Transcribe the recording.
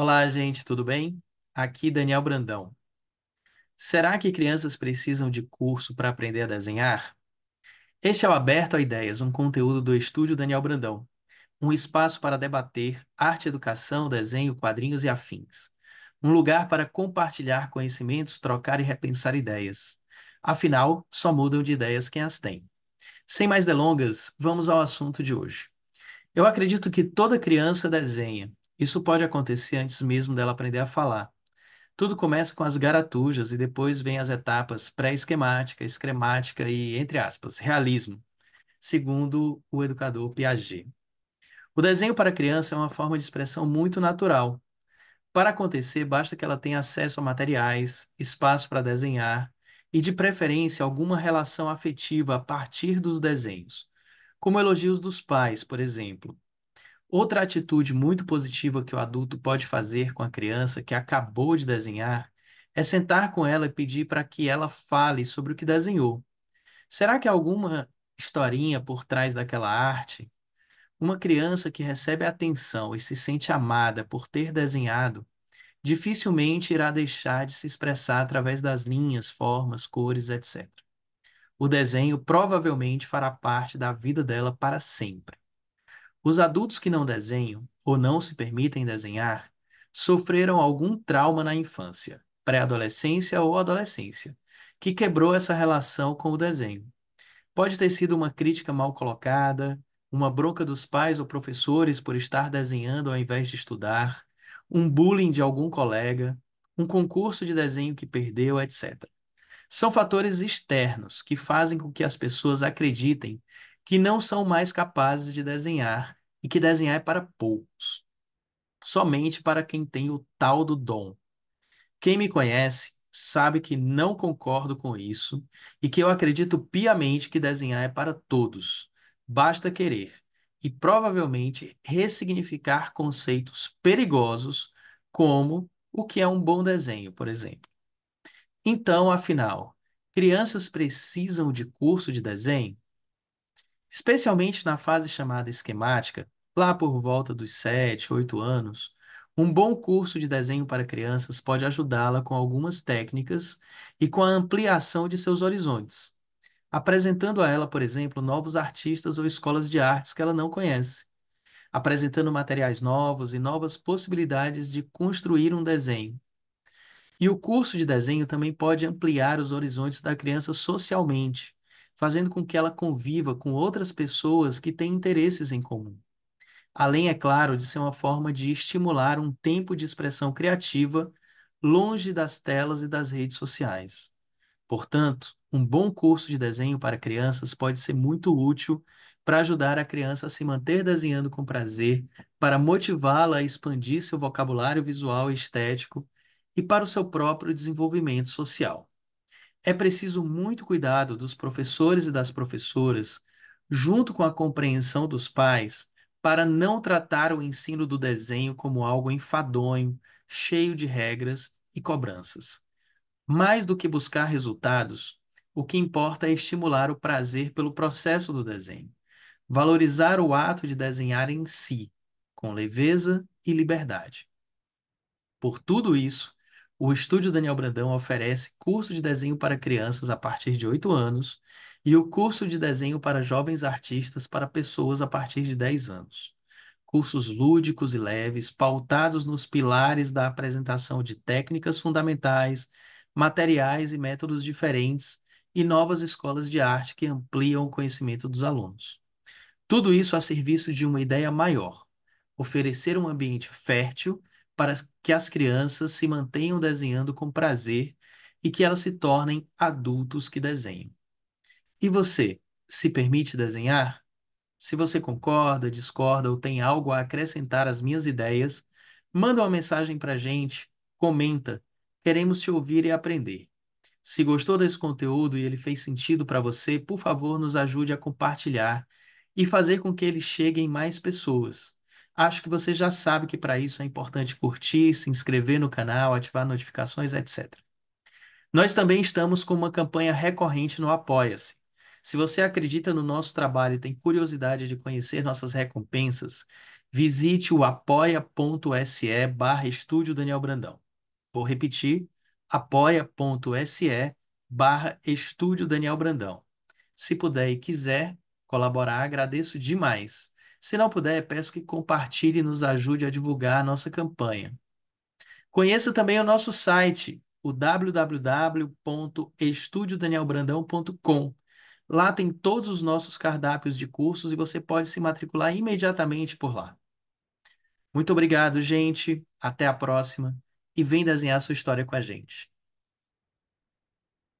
Olá, gente, tudo bem? Aqui Daniel Brandão. Será que crianças precisam de curso para aprender a desenhar? Este é o Aberto a Ideias, um conteúdo do Estúdio Daniel Brandão, um espaço para debater arte, educação, desenho, quadrinhos e afins. Um lugar para compartilhar conhecimentos, trocar e repensar ideias. Afinal, só mudam de ideias quem as tem. Sem mais delongas, vamos ao assunto de hoje. Eu acredito que toda criança desenha, isso pode acontecer antes mesmo dela aprender a falar. Tudo começa com as garatujas e depois vem as etapas pré-esquemática, esquemática e, entre aspas, realismo, segundo o educador Piaget. O desenho para criança é uma forma de expressão muito natural. Para acontecer, basta que ela tenha acesso a materiais, espaço para desenhar e, de preferência, alguma relação afetiva a partir dos desenhos, como elogios dos pais, por exemplo. Outra atitude muito positiva que o adulto pode fazer com a criança que acabou de desenhar é sentar com ela e pedir para que ela fale sobre o que desenhou. Será que há alguma historinha por trás daquela arte? Uma criança que recebe atenção e se sente amada por ter desenhado, dificilmente irá deixar de se expressar através das linhas, formas, cores, etc. O desenho provavelmente fará parte da vida dela para sempre. Os adultos que não desenham ou não se permitem desenhar sofreram algum trauma na infância, pré-adolescência ou adolescência, que quebrou essa relação com o desenho. Pode ter sido uma crítica mal colocada, uma bronca dos pais ou professores por estar desenhando ao invés de estudar, um bullying de algum colega, um concurso de desenho que perdeu, etc. São fatores externos que fazem com que as pessoas acreditem que não são mais capazes de desenhar e que desenhar é para poucos, somente para quem tem o tal do dom. Quem me conhece sabe que não concordo com isso e que eu acredito piamente que desenhar é para todos, basta querer e provavelmente ressignificar conceitos perigosos como o que é um bom desenho, por exemplo. Então, afinal, crianças precisam de curso de desenho? especialmente na fase chamada esquemática, lá por volta dos 7, 8 anos, um bom curso de desenho para crianças pode ajudá-la com algumas técnicas e com a ampliação de seus horizontes, apresentando a ela, por exemplo, novos artistas ou escolas de artes que ela não conhece, apresentando materiais novos e novas possibilidades de construir um desenho. E o curso de desenho também pode ampliar os horizontes da criança socialmente, fazendo com que ela conviva com outras pessoas que têm interesses em comum. Além, é claro, de ser uma forma de estimular um tempo de expressão criativa longe das telas e das redes sociais. Portanto, um bom curso de desenho para crianças pode ser muito útil para ajudar a criança a se manter desenhando com prazer, para motivá-la a expandir seu vocabulário visual e estético e para o seu próprio desenvolvimento social é preciso muito cuidado dos professores e das professoras, junto com a compreensão dos pais, para não tratar o ensino do desenho como algo enfadonho, cheio de regras e cobranças. Mais do que buscar resultados, o que importa é estimular o prazer pelo processo do desenho, valorizar o ato de desenhar em si, com leveza e liberdade. Por tudo isso, o Estúdio Daniel Brandão oferece curso de desenho para crianças a partir de 8 anos e o curso de desenho para jovens artistas para pessoas a partir de 10 anos. Cursos lúdicos e leves, pautados nos pilares da apresentação de técnicas fundamentais, materiais e métodos diferentes e novas escolas de arte que ampliam o conhecimento dos alunos. Tudo isso a serviço de uma ideia maior: oferecer um ambiente fértil para que as crianças se mantenham desenhando com prazer e que elas se tornem adultos que desenham. E você, se permite desenhar? Se você concorda, discorda ou tem algo a acrescentar às minhas ideias, manda uma mensagem para a gente, comenta, queremos te ouvir e aprender. Se gostou desse conteúdo e ele fez sentido para você, por favor, nos ajude a compartilhar e fazer com que ele chegue em mais pessoas. Acho que você já sabe que para isso é importante curtir, se inscrever no canal, ativar notificações, etc. Nós também estamos com uma campanha recorrente no Apoia-se. Se você acredita no nosso trabalho e tem curiosidade de conhecer nossas recompensas, visite o apoia.se barra Estúdio Daniel Brandão. Vou repetir, apoia.se barra Estúdio Daniel Brandão. Se puder e quiser colaborar, agradeço demais. Se não puder, peço que compartilhe e nos ajude a divulgar a nossa campanha. Conheça também o nosso site, o www.estudiodanielbrandão.com. Lá tem todos os nossos cardápios de cursos e você pode se matricular imediatamente por lá. Muito obrigado, gente. Até a próxima e vem desenhar sua história com a gente.